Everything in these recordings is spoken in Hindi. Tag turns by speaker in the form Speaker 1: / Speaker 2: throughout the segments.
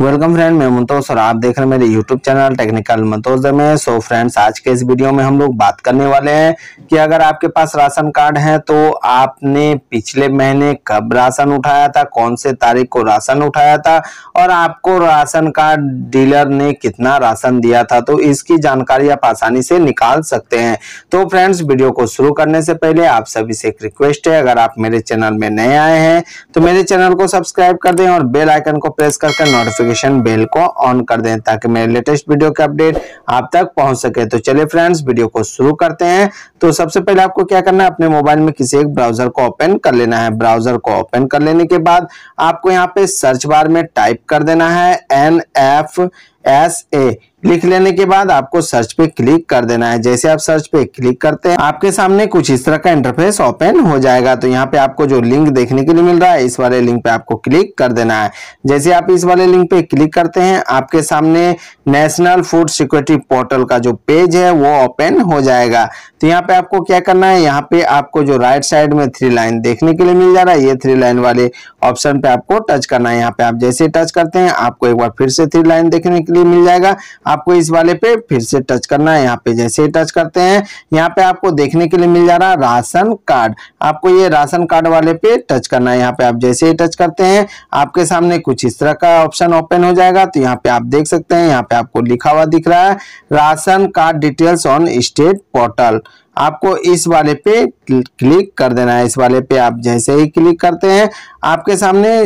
Speaker 1: वेलकम फ्रेंड मैं मुमतोज और आप देख रहे हैं मेरे यूट्यूब चैनल टेक्निकल मुमतोज में सो फ्रेंड्स आज के इस वीडियो में हम लोग बात करने वाले हैं कि अगर आपके पास राशन कार्ड है तो आपने पिछले महीने कब राशन उठाया था कौन से तारीख को राशन उठाया था और आपको राशन कार्ड डीलर ने कितना राशन दिया था तो इसकी जानकारी आप आसानी से निकाल सकते हैं तो फ्रेंड्स वीडियो को शुरू करने से पहले आप सभी से एक रिक्वेस्ट है अगर आप मेरे चैनल में नए आए हैं तो मेरे चैनल को सब्सक्राइब कर दें और बेलाइकन को प्रेस करके नोटिफिकेशन नोटिफिकेशन बेल को ऑन कर दें ताकि मेरे लेटेस्ट वीडियो के अपडेट आप तक पहुंच सके तो चलिए फ्रेंड्स वीडियो को शुरू करते हैं तो सबसे पहले आपको क्या करना है अपने मोबाइल में किसी एक ब्राउजर को ओपन कर लेना है ब्राउजर को ओपन कर लेने के बाद आपको यहाँ पे सर्च बार में टाइप कर देना है एन एफ एस ए लिख लेने के बाद आपको सर्च पे क्लिक कर देना है जैसे आप सर्च पे क्लिक करते हैं आपके सामने कुछ इस तरह का इंटरफेस ओपन हो जाएगा तो यहाँ पे आपको जो लिंक देखने के लिए मिल रहा है इस वाले लिंक पे आपको क्लिक कर देना है जैसे आप इस वाले लिंक पे क्लिक करते हैं आपके सामने नेशनल फूड सिक्योरिटी पोर्टल का जो पेज है वो ओपन हो जाएगा तो यहाँ पे आपको क्या करना है यहाँ पे आपको जो राइट साइड में थ्री लाइन देखने के लिए मिल जा रहा है ये थ्री लाइन वाले ऑप्शन पे आपको टच करना है यहाँ पे आप जैसे टच करते हैं आपको एक बार फिर से थ्री लाइन देखने के लिए भी मिल जाएगा आपको इस वाले पे फिर से टच करना है यहाँ पे जैसे ही टच करते हैं यहाँ पे आपको देखने के लिए मिल जा रहा राशन कार्ड आपको ये राशन कार्ड वाले पे टच करना है यहाँ पे आप जैसे ही टच करते हैं आपके सामने कुछ इस तरह का ऑप्शन ओपन हो जाएगा तो यहाँ पे आप देख सकते हैं यहाँ पे आपको लिखा हुआ दिख रहा है ration card details on state portal आपको इस वाले पे क्लिक कर देना है इस वाले पे आप जैसे ही क्लिक करते हैं आपके सामने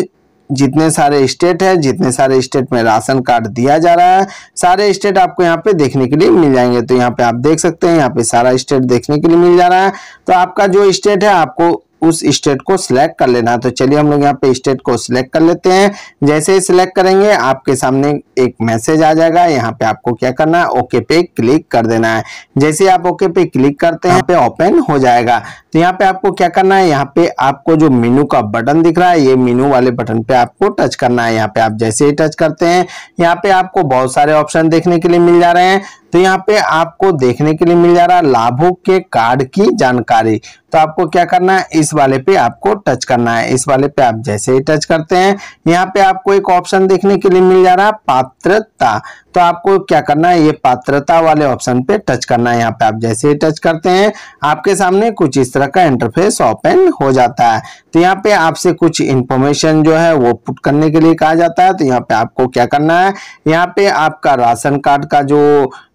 Speaker 1: जितने सारे स्टेट हैं जितने सारे स्टेट में राशन कार्ड दिया जा रहा है सारे स्टेट आपको यहाँ पे देखने के लिए मिल जाएंगे तो यहाँ पे आप देख सकते हैं यहाँ पे सारा स्टेट देखने के लिए मिल जा रहा है तो आपका जो स्टेट है आपको उस स्टेट को सिलेक्ट कर लेना तो चलिए हम लोग यहाँ पे स्टेट को सिलेक्ट कर लेते हैं जैसे ही सिलेक्ट करेंगे आपके सामने एक मैसेज आ जाएगा यहाँ पे आपको क्या करना है ओके पे क्लिक कर देना है जैसे आप ओके पे क्लिक करते हैं यहाँ पे ओपन हो जाएगा तो यहाँ पे आपको क्या करना है यहाँ पे आपको जो मीनू का बटन दिख रहा है ये मीनू वाले बटन पे आपको टच करना है यहाँ पे आप जैसे ही टच करते हैं यहाँ पे आपको बहुत सारे ऑप्शन देखने के लिए मिल जा रहे हैं तो यहाँ पे आपको देखने के लिए मिल जा रहा लाभों के कार्ड की जानकारी तो आपको क्या करना है इस वाले पे आपको टच करना है इस वाले पे आप जैसे ही टच करते हैं यहाँ पे आपको एक ऑप्शन देखने के लिए मिल जा रहा पात्रता तो आपको क्या करना है ये पात्रता वाले ऑप्शन पे टच करना है यहाँ पे आप जैसे ही टच करते हैं आपके सामने कुछ इस तरह का इंटरफेस ओपन हो जाता है तो यहाँ पे आपसे कुछ इंफॉर्मेशन जो है वो पुट करने के लिए कहा जाता है तो यहाँ पे आपको क्या करना है यहाँ पे आपका राशन कार्ड का जो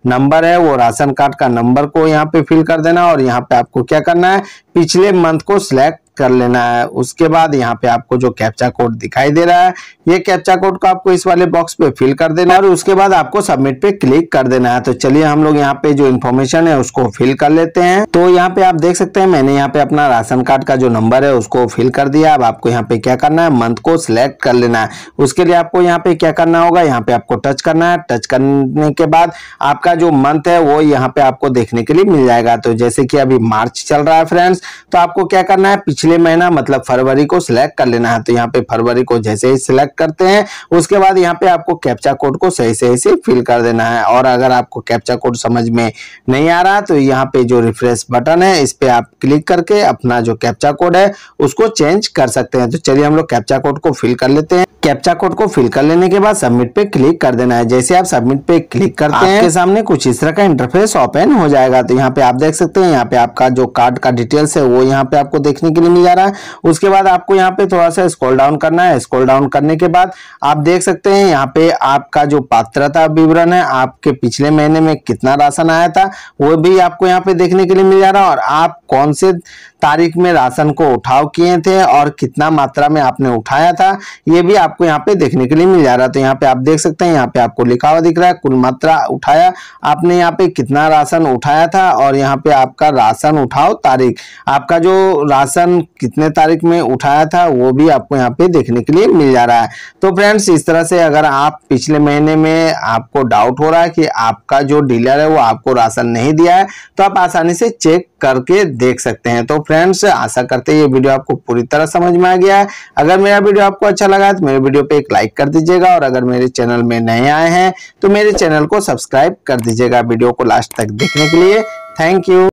Speaker 1: नंबर है वो राशन कार्ड का नंबर को यहाँ पे फिल कर देना और यहाँ पे आपको क्या करना है पिछले मंथ को सिलेक्ट कर लेना है उसके बाद यहाँ पे आपको जो कैप्चा कोड दिखाई दे रहा है ये कैप्चा कोड को आपको इस वाले बॉक्स पे फिल कर देना है और उसके बाद आपको सबमिट पे क्लिक कर देना है तो चलिए हम लोग यहाँ पे जो इन्फॉर्मेशन है उसको फिल कर लेते हैं तो यहाँ पे आप देख सकते हैं मैंने यहाँ पे अपना राशन कार्ड का जो नंबर है उसको फिल कर दिया अब आपको यहाँ पे क्या करना है मंथ को सिलेक्ट कर लेना है उसके लिए आपको यहाँ पे क्या करना होगा यहाँ पे आपको टच करना है टच करने के बाद आपका जो मंथ है वो यहाँ पे आपको देखने के लिए मिल जाएगा तो जैसे कि अभी मार्च चल रहा है फ्रेंड्स तो आपको क्या करना है पिछले पिछले महीना मतलब फरवरी को सिलेक्ट कर लेना है तो यहाँ पे फरवरी को जैसे ही सिलेक्ट करते हैं उसके बाद यहाँ पे आपको कैप्चा कोड को सही सही से फिल कर देना है और अगर आपको कैप्चा कोड समझ में नहीं आ रहा तो यहाँ पे जो रिफ्रेश बटन है इस पर आप क्लिक करके अपना जो कैप्चा कोड है उसको चेंज कर सकते हैं तो चलिए हम लोग कैप्चा कोड को फिल कर लेते हैं कैप्चा कोड को फिल कर लेने के बाद सबमिट पे क्लिक कर देना है जैसे आप सबमिट पे क्लिक करते हैं आपके सामने कुछ इस तरह का इंटरफेस ओपन हो जाएगा तो यहाँ पे आप देख सकते हैं यहाँ पे आपका जो कार्ड का डिटेल्स है वो यहाँ पे आपको देखने के लिए मिल जा रहा है उसके बाद आपको यहाँ पे थोड़ा सा स्क्रॉल डाउन करना है स्क्रॉल डाउन करने के बाद आप देख सकते हैं यहाँ पे आपका जो पात्रता विवरण है आपके पिछले महीने में कितना राशन आया था वो भी आपको यहाँ पे देखने के लिए मिल जा रहा है और आप कौन से तारीख में राशन को उठाव किए थे और कितना मात्रा में आपने उठाया था ये भी आप आपको यहाँ पे देखने के लिए मिल जा रहा है तो यहाँ पे आप देख सकते हैं यहाँ पे आपको लिखा हुआ दिख रहा है कुल मात्रा उठाया आपने यहाँ पे कितना राशन उठाया था और यहाँ पे आपका राशन उठाओ तारीख आपका जो राशन कितने तारीख में उठाया था वो भी आपको यहाँ पे देखने के लिए मिल जा रहा है तो फ्रेंड्स इस तरह से अगर आप पिछले महीने में आपको डाउट हो रहा है कि आपका जो डीलर है वो आपको राशन नहीं दिया है तो आप आसानी से चेक करके देख सकते हैं तो फ्रेंड्स आशा करते हैं ये वीडियो आपको पूरी तरह समझ में आ गया है अगर मेरा वीडियो आपको अच्छा लगा तो मेरे वीडियो पे एक लाइक कर दीजिएगा और अगर मेरे चैनल में नए आए हैं तो मेरे चैनल को सब्सक्राइब कर दीजिएगा वीडियो को लास्ट तक देखने के लिए थैंक यू